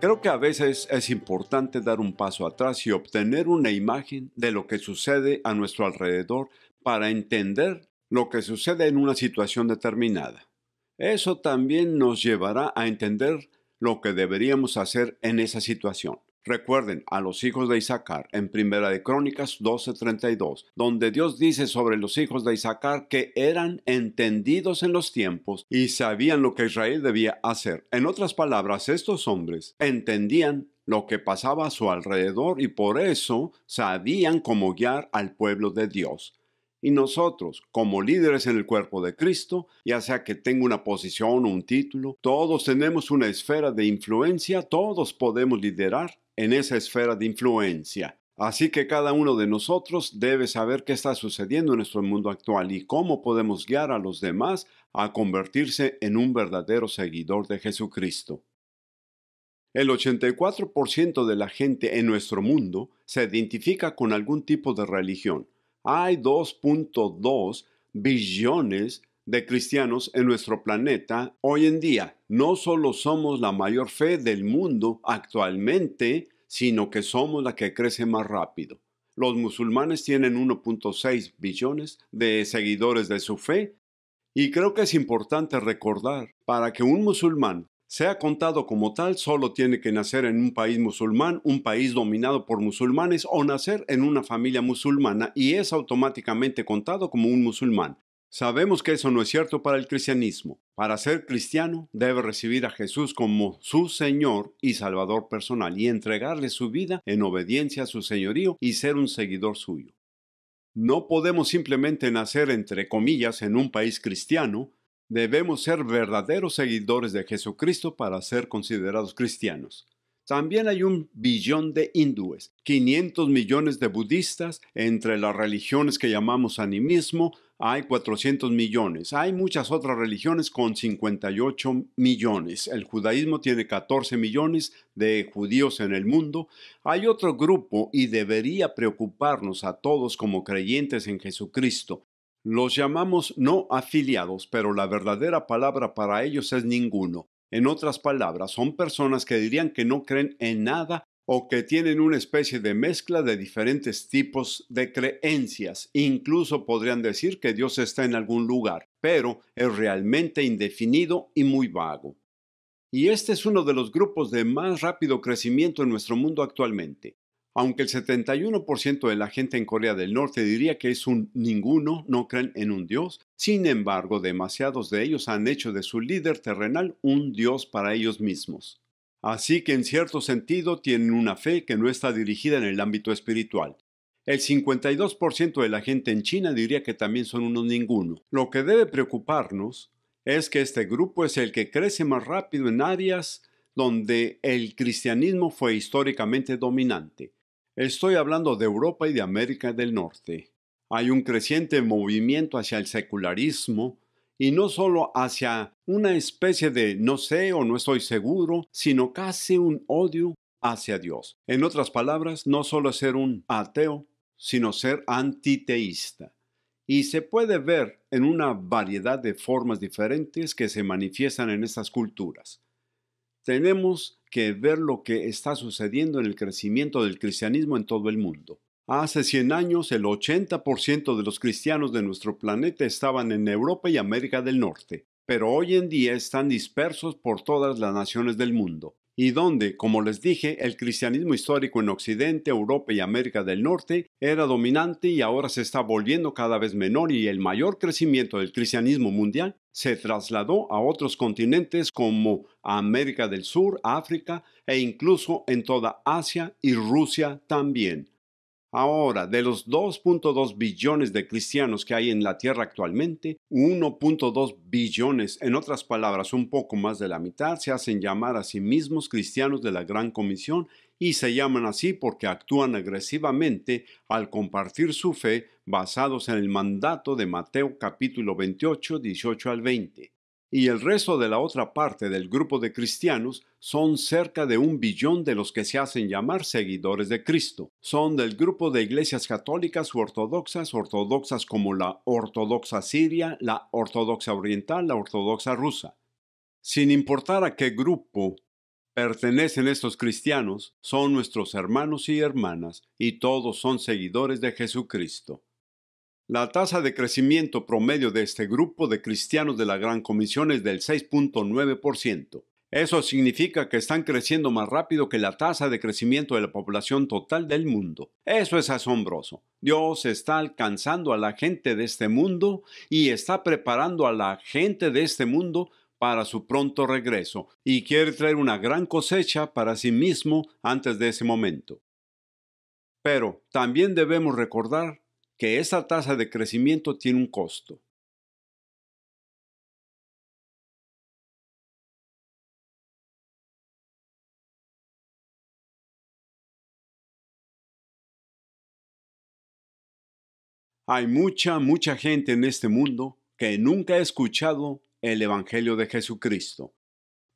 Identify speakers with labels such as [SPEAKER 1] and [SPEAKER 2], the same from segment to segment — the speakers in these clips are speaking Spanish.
[SPEAKER 1] Creo que a veces es importante dar un paso atrás y obtener una imagen de lo que sucede a nuestro alrededor para entender lo que sucede en una situación determinada. Eso también nos llevará a entender lo que deberíamos hacer en esa situación. Recuerden a los hijos de Isaacar en Primera de Crónicas 12:32, donde Dios dice sobre los hijos de Isaacar que eran entendidos en los tiempos y sabían lo que Israel debía hacer. En otras palabras, estos hombres entendían lo que pasaba a su alrededor y por eso sabían cómo guiar al pueblo de Dios. Y nosotros, como líderes en el cuerpo de Cristo, ya sea que tenga una posición o un título, todos tenemos una esfera de influencia, todos podemos liderar en esa esfera de influencia. Así que cada uno de nosotros debe saber qué está sucediendo en nuestro mundo actual y cómo podemos guiar a los demás a convertirse en un verdadero seguidor de Jesucristo. El 84% de la gente en nuestro mundo se identifica con algún tipo de religión, hay 2.2 billones de cristianos en nuestro planeta hoy en día. No solo somos la mayor fe del mundo actualmente, sino que somos la que crece más rápido. Los musulmanes tienen 1.6 billones de seguidores de su fe y creo que es importante recordar para que un musulmán sea contado como tal, solo tiene que nacer en un país musulmán, un país dominado por musulmanes o nacer en una familia musulmana y es automáticamente contado como un musulmán. Sabemos que eso no es cierto para el cristianismo. Para ser cristiano debe recibir a Jesús como su Señor y Salvador personal y entregarle su vida en obediencia a su señorío y ser un seguidor suyo. No podemos simplemente nacer, entre comillas, en un país cristiano Debemos ser verdaderos seguidores de Jesucristo para ser considerados cristianos. También hay un billón de hindúes, 500 millones de budistas, entre las religiones que llamamos animismo hay 400 millones, hay muchas otras religiones con 58 millones, el judaísmo tiene 14 millones de judíos en el mundo, hay otro grupo y debería preocuparnos a todos como creyentes en Jesucristo, los llamamos no afiliados, pero la verdadera palabra para ellos es ninguno. En otras palabras, son personas que dirían que no creen en nada o que tienen una especie de mezcla de diferentes tipos de creencias. Incluso podrían decir que Dios está en algún lugar, pero es realmente indefinido y muy vago. Y este es uno de los grupos de más rápido crecimiento en nuestro mundo actualmente. Aunque el 71% de la gente en Corea del Norte diría que es un ninguno, no creen en un dios, sin embargo, demasiados de ellos han hecho de su líder terrenal un dios para ellos mismos. Así que en cierto sentido tienen una fe que no está dirigida en el ámbito espiritual. El 52% de la gente en China diría que también son unos ninguno. Lo que debe preocuparnos es que este grupo es el que crece más rápido en áreas donde el cristianismo fue históricamente dominante. Estoy hablando de Europa y de América del Norte. Hay un creciente movimiento hacia el secularismo y no solo hacia una especie de no sé o no estoy seguro, sino casi un odio hacia Dios. En otras palabras, no solo ser un ateo, sino ser antiteísta. Y se puede ver en una variedad de formas diferentes que se manifiestan en estas culturas. Tenemos que ver lo que está sucediendo en el crecimiento del cristianismo en todo el mundo. Hace 100 años, el 80% de los cristianos de nuestro planeta estaban en Europa y América del Norte, pero hoy en día están dispersos por todas las naciones del mundo y donde, como les dije, el cristianismo histórico en Occidente, Europa y América del Norte era dominante y ahora se está volviendo cada vez menor y el mayor crecimiento del cristianismo mundial se trasladó a otros continentes como América del Sur, África e incluso en toda Asia y Rusia también. Ahora, de los 2.2 billones de cristianos que hay en la Tierra actualmente, 1.2 billones, en otras palabras, un poco más de la mitad, se hacen llamar a sí mismos cristianos de la Gran Comisión y se llaman así porque actúan agresivamente al compartir su fe basados en el mandato de Mateo capítulo 28, 18 al 20 y el resto de la otra parte del grupo de cristianos son cerca de un billón de los que se hacen llamar seguidores de Cristo. Son del grupo de iglesias católicas u ortodoxas, ortodoxas como la ortodoxa siria, la ortodoxa oriental, la ortodoxa rusa. Sin importar a qué grupo pertenecen estos cristianos, son nuestros hermanos y hermanas, y todos son seguidores de Jesucristo. La tasa de crecimiento promedio de este grupo de cristianos de la Gran Comisión es del 6.9%. Eso significa que están creciendo más rápido que la tasa de crecimiento de la población total del mundo. Eso es asombroso. Dios está alcanzando a la gente de este mundo y está preparando a la gente de este mundo para su pronto regreso y quiere traer una gran cosecha para sí mismo antes de ese momento. Pero también debemos recordar que esa tasa de crecimiento tiene un costo. Hay mucha, mucha gente en este mundo que nunca ha escuchado el Evangelio de Jesucristo.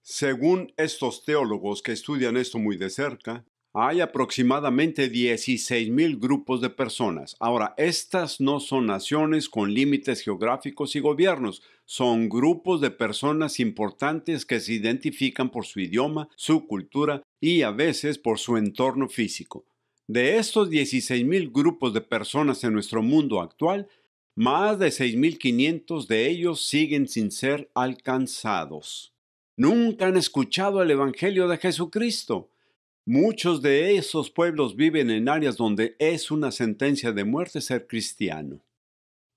[SPEAKER 1] Según estos teólogos que estudian esto muy de cerca, hay aproximadamente 16.000 grupos de personas. Ahora, estas no son naciones con límites geográficos y gobiernos, son grupos de personas importantes que se identifican por su idioma, su cultura y a veces por su entorno físico. De estos 16.000 grupos de personas en nuestro mundo actual, más de 6.500 de ellos siguen sin ser alcanzados. Nunca han escuchado el Evangelio de Jesucristo. Muchos de esos pueblos viven en áreas donde es una sentencia de muerte ser cristiano.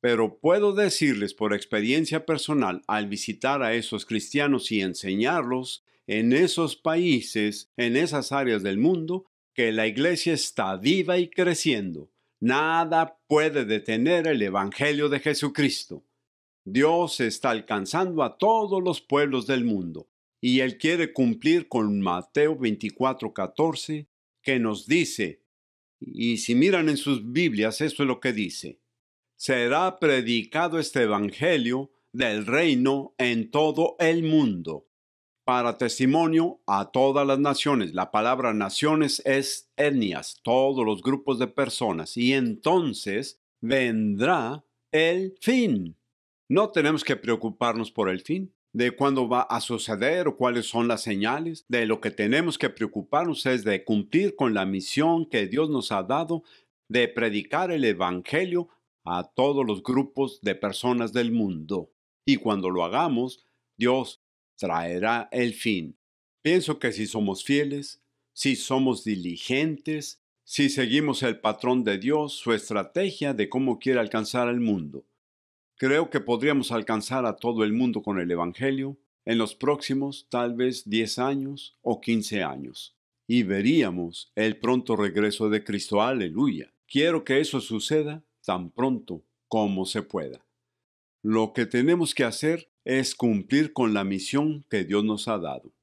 [SPEAKER 1] Pero puedo decirles por experiencia personal, al visitar a esos cristianos y enseñarlos, en esos países, en esas áreas del mundo, que la iglesia está viva y creciendo. Nada puede detener el Evangelio de Jesucristo. Dios está alcanzando a todos los pueblos del mundo y él quiere cumplir con Mateo 24:14 que nos dice, y si miran en sus Biblias, esto es lo que dice, será predicado este Evangelio del reino en todo el mundo, para testimonio a todas las naciones. La palabra naciones es etnias, todos los grupos de personas, y entonces vendrá el fin. No tenemos que preocuparnos por el fin de cuándo va a suceder o cuáles son las señales. De lo que tenemos que preocuparnos es de cumplir con la misión que Dios nos ha dado de predicar el Evangelio a todos los grupos de personas del mundo. Y cuando lo hagamos, Dios traerá el fin. Pienso que si somos fieles, si somos diligentes, si seguimos el patrón de Dios, su estrategia de cómo quiere alcanzar el mundo, Creo que podríamos alcanzar a todo el mundo con el Evangelio en los próximos tal vez 10 años o 15 años, y veríamos el pronto regreso de Cristo. Aleluya. Quiero que eso suceda tan pronto como se pueda. Lo que tenemos que hacer es cumplir con la misión que Dios nos ha dado.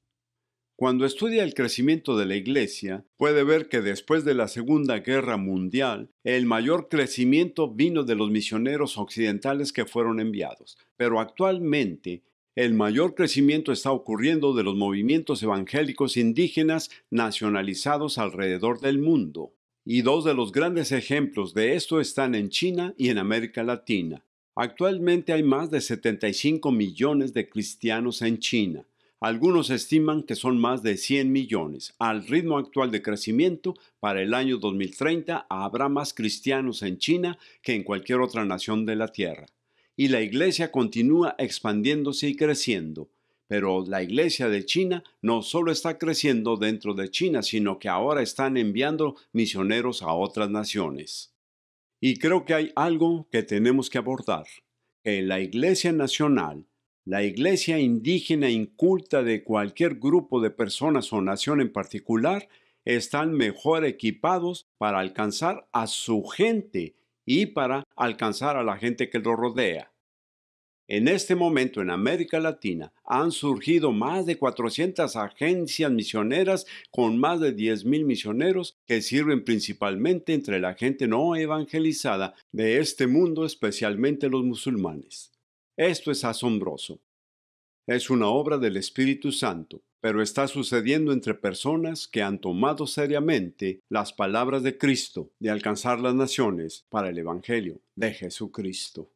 [SPEAKER 1] Cuando estudia el crecimiento de la Iglesia, puede ver que después de la Segunda Guerra Mundial, el mayor crecimiento vino de los misioneros occidentales que fueron enviados, pero actualmente el mayor crecimiento está ocurriendo de los movimientos evangélicos indígenas nacionalizados alrededor del mundo. Y dos de los grandes ejemplos de esto están en China y en América Latina. Actualmente hay más de 75 millones de cristianos en China, algunos estiman que son más de 100 millones. Al ritmo actual de crecimiento, para el año 2030 habrá más cristianos en China que en cualquier otra nación de la Tierra. Y la Iglesia continúa expandiéndose y creciendo. Pero la Iglesia de China no solo está creciendo dentro de China, sino que ahora están enviando misioneros a otras naciones. Y creo que hay algo que tenemos que abordar. En la Iglesia Nacional la iglesia indígena inculta de cualquier grupo de personas o nación en particular están mejor equipados para alcanzar a su gente y para alcanzar a la gente que lo rodea. En este momento en América Latina han surgido más de 400 agencias misioneras con más de 10.000 misioneros que sirven principalmente entre la gente no evangelizada de este mundo, especialmente los musulmanes. Esto es asombroso. Es una obra del Espíritu Santo, pero está sucediendo entre personas que han tomado seriamente las palabras de Cristo de alcanzar las naciones para el Evangelio de Jesucristo.